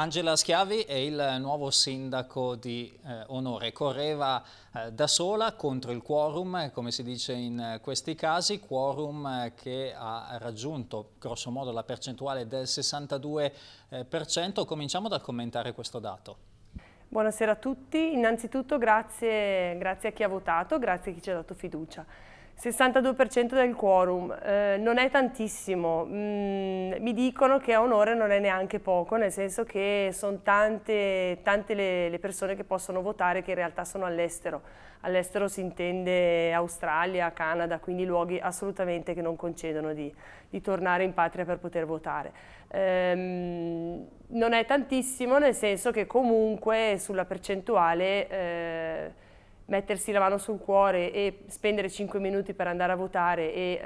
Angela Schiavi è il nuovo sindaco di eh, onore. Correva eh, da sola contro il quorum, eh, come si dice in eh, questi casi, quorum eh, che ha raggiunto grossomodo la percentuale del 62%. Cominciamo dal commentare questo dato. Buonasera a tutti, innanzitutto grazie, grazie a chi ha votato, grazie a chi ci ha dato fiducia. 62% del quorum, eh, non è tantissimo, mm, mi dicono che a onore non è neanche poco, nel senso che sono tante, tante le, le, persone che possono votare che in realtà sono all'estero, all'estero si intende Australia, Canada, quindi luoghi assolutamente che non concedono di, di tornare in patria per poter votare. Ehm, non è tantissimo nel senso che comunque sulla percentuale eh, mettersi la mano sul cuore e spendere 5 minuti per andare a votare e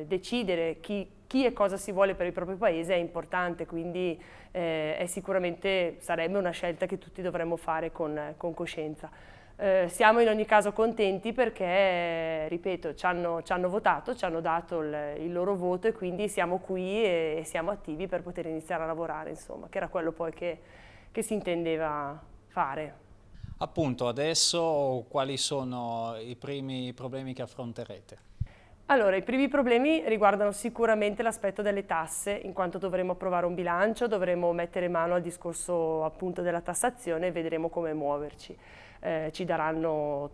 eh, decidere chi, chi, e cosa si vuole per il proprio paese è importante, quindi eh, è sicuramente sarebbe una scelta che tutti dovremmo fare con, con coscienza. Eh, siamo in ogni caso contenti perché, ripeto, ci hanno, ci hanno votato, ci hanno dato il, il, loro voto e quindi siamo qui e, e, siamo attivi per poter iniziare a lavorare, insomma, che era quello poi che, che si intendeva fare. Appunto, adesso quali sono i primi problemi che affronterete? Allora, i primi problemi riguardano sicuramente l'aspetto delle tasse, in quanto dovremo approvare un bilancio, dovremo mettere mano al discorso appunto della tassazione e vedremo come muoverci. Eh, ci,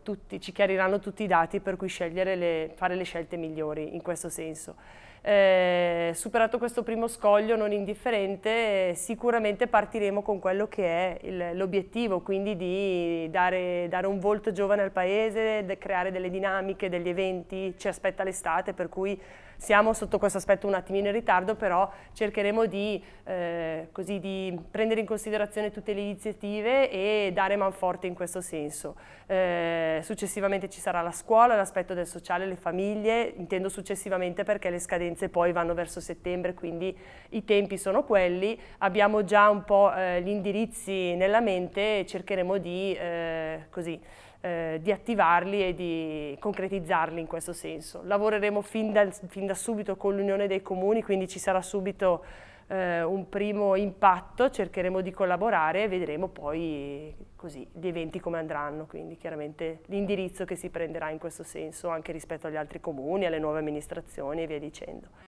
tutti, ci, chiariranno tutti i dati per cui le, fare le scelte migliori in questo senso. Eh, superato questo primo scoglio non indifferente, sicuramente partiremo con quello che è l'obiettivo, quindi di dare, dare, un volto giovane al paese, de creare delle dinamiche, degli eventi, ci aspetta l'estate, per cui siamo sotto questo aspetto un attimino in ritardo, però cercheremo di, eh, così, di prendere in considerazione tutte le iniziative e dare man forte in questo senso. Eh, successivamente ci sarà la scuola, l'aspetto del sociale, le famiglie, intendo successivamente perché le scadenze scadenze poi vanno verso settembre, quindi i tempi sono quelli. Abbiamo già un po' eh, gli indirizzi nella mente e cercheremo di, eh, così, eh, di, attivarli e di concretizzarli in questo senso. Lavoreremo fin da, fin da subito con l'Unione dei Comuni, quindi ci sarà subito eh, un primo impatto, cercheremo di collaborare e vedremo poi così, gli eventi come andranno, quindi chiaramente l'indirizzo che si prenderà in questo senso anche rispetto agli altri comuni, alle nuove amministrazioni e via dicendo.